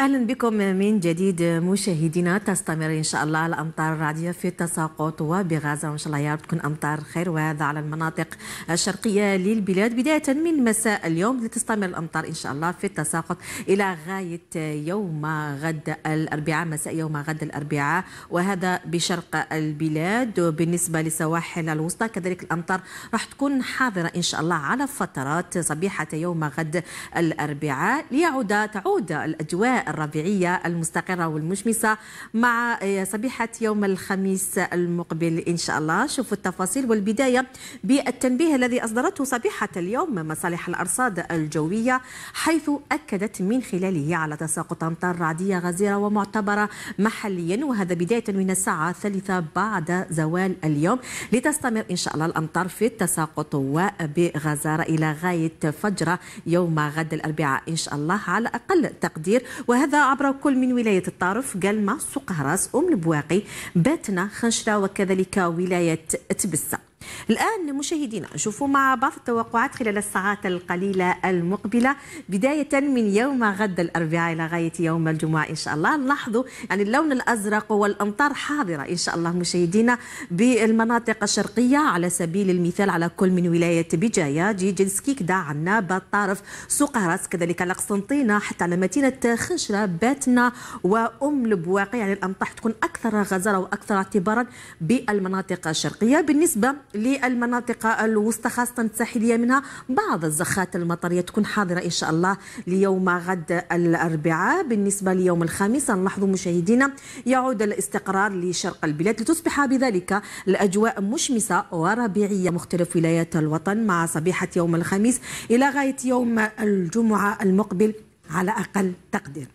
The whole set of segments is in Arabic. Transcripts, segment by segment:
اهلا بكم من جديد مشاهدينا تستمر ان شاء الله الامطار الرعديه في التساقط وبغازه وان شاء الله يا رب تكون امطار خير وهذا على المناطق الشرقيه للبلاد بدايه من مساء اليوم لتستمر الامطار ان شاء الله في التساقط الى غايه يوم غد الاربعاء مساء يوم غد الاربعاء وهذا بشرق البلاد بالنسبه لسواحل الوسطى كذلك الامطار راح تكون حاضره ان شاء الله على فترات صبيحه يوم غد الاربعاء ليعود تعود الاجواء الربيعية المستقرة والمشمسة مع آه، صبيحة يوم الخميس المقبل إن شاء الله شوفوا التفاصيل والبداية بالتنبيه الذي أصدرته صبيحة اليوم مصالح الأرصاد الجوية حيث أكدت من خلاله على تساقط أمطار رعدية غزيرة ومعتبرة محليا وهذا بداية من الساعة الثالثة بعد زوال اليوم لتستمر إن شاء الله الأمطار في التساقط وبغزارة إلى غاية فجر يوم غد الأربعاء إن شاء الله على أقل تقدير وهذا هذا عبر كل من ولاية الطارف قلمة سقهراس أم البواقي باتنا خنشرة وكذلك ولاية تبسة الآن مشاهدينا نشوفوا مع بعض التوقعات خلال الساعات القليلة المقبلة بداية من يوم غد الأربعاء إلى غاية يوم الجمعة إن شاء الله نلاحظوا يعني اللون الأزرق والأمطار حاضرة إن شاء الله مشاهدينا بالمناطق الشرقية على سبيل المثال على كل من ولاية بجاية جيجنسكيك داعنا سوق راس كذلك على قسنطينة حتى على مدينة خشرة باتنا وأم البواقي يعني الأمطار تكون أكثر غزارة وأكثر اعتبارا بالمناطق الشرقية بالنسبة للمناطق الوسطى خاصة الساحلية منها بعض الزخات المطرية تكون حاضرة إن شاء الله ليوم غد الأربعاء بالنسبة ليوم الخامس نلاحظ مشاهدينا يعود الاستقرار لشرق البلاد لتصبح بذلك الأجواء مشمسة وربيعية مختلف ولايات الوطن مع صبيحة يوم الخميس إلى غاية يوم الجمعة المقبل على أقل تقدير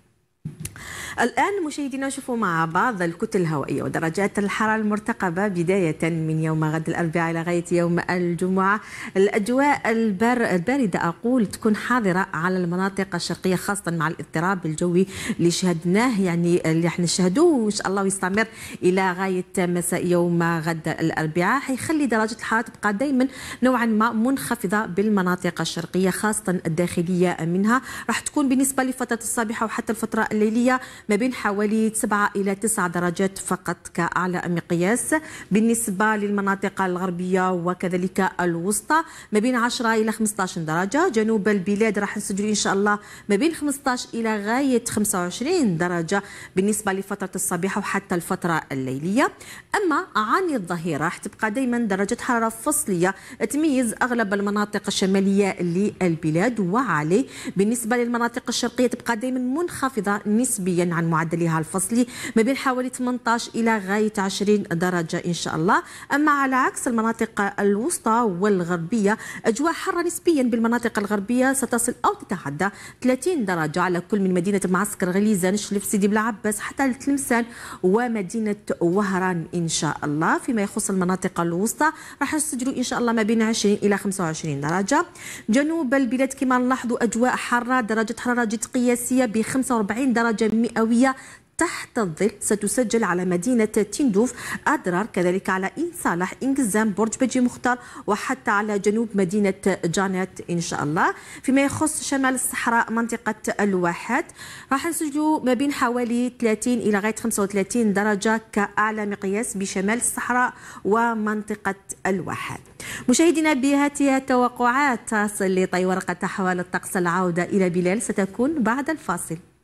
الآن مشاهدينا نشوفوا مع بعض الكتل الهوائية ودرجات الحرارة المرتقبة بداية من يوم غد الأربعاء إلى غاية يوم الجمعة الأجواء البر... الباردة أقول تكون حاضرة على المناطق الشرقية خاصة مع الاضطراب الجوي اللي شهدناه يعني اللي احنا شهدوه وإن شاء الله يستمر إلى غاية مساء يوم غد الأربعاء حيخلي درجة الحرارة تبقى دائما نوعا ما منخفضة بالمناطق الشرقية خاصة الداخلية منها راح تكون بالنسبة لفترة الصباح وحتى الفترة الليلية ما بين حوالي 7 إلى 9 درجات فقط كأعلى مقياس بالنسبة للمناطق الغربية وكذلك الوسطى ما بين 10 إلى 15 درجة جنوب البلاد راح نسجل إن شاء الله ما بين 15 إلى غاية 25 درجة بالنسبة لفترة الصباح وحتى الفترة الليلية أما عن الظهيرة راح تبقى دائما درجة حرارة فصلية تميز أغلب المناطق الشمالية للبلاد وعلي بالنسبة للمناطق الشرقية تبقى دائما منخفضة نسبيا عن معدلها الفصلي ما بين حوالي 18 إلى غاية 20 درجة إن شاء الله أما على عكس المناطق الوسطى والغربية أجواء حارة نسبيا بالمناطق الغربية ستصل أو تتعدى 30 درجة على كل من مدينة معسكر غليزة نشلف سيدي بلعباس حتى لتلمسان ومدينة وهران إن شاء الله فيما يخص المناطق الوسطى راح نسجلوا إن شاء الله ما بين 20 إلى 25 درجة جنوب البلاد كما نلاحظوا أجواء حارة درجة حرارة جد قياسية ب 45 درجة مئوية مئوية تحت الظل ستسجل على مدينة تندوف أضرار كذلك على إن صالح إنجزام برج بجي مختار وحتى على جنوب مدينة جانيت إن شاء الله فيما يخص شمال الصحراء منطقة الواحات راح نسجل ما بين حوالي 30 إلى غاية 35 درجة كأعلى مقياس بشمال الصحراء ومنطقة الواحات مشاهدينا بهذه التوقعات تصل لطي ورقة أحوال الطقس العودة إلى بلال ستكون بعد الفاصل